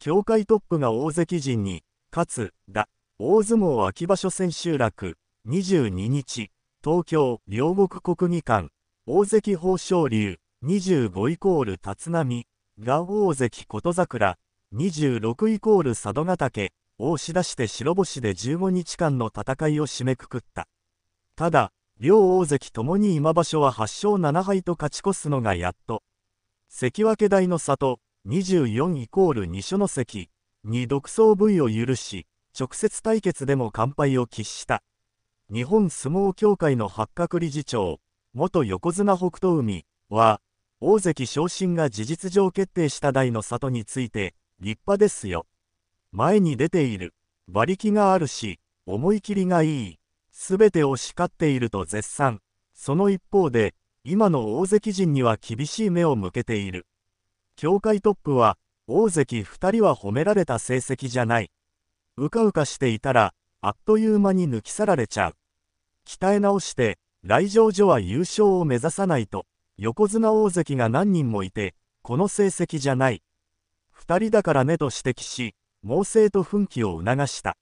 協会トップが大関陣に、勝つ、だ、大相撲秋場所千秋楽、22日、東京、両国国技館、大関豊昇龍、25イコール立浪、が大関琴桜、26イコール佐渡ヶ嶽、を押し出して白星で15日間の戦いを締めくくった。ただ、両大関ともに今場所は8勝7敗と勝ち越すのがやっと。関脇大の里、24イコール二所ノ関に独走部位を許し、直接対決でも完敗を喫した。日本相撲協会の八角理事長、元横綱北東海は、大関昇進が事実上決定した大の里について、立派ですよ。前に出ている。馬力があるし、思い切りがいい。すべてを叱っていると絶賛。その一方で、今の大関陣には厳しい目を向けている。協会トップは、大関2人は褒められた成績じゃない。うかうかしていたら、あっという間に抜き去られちゃう。鍛え直して、来場所は優勝を目指さないと、横綱大関が何人もいて、この成績じゃない。2人だからねと指摘し、猛省と奮起を促した。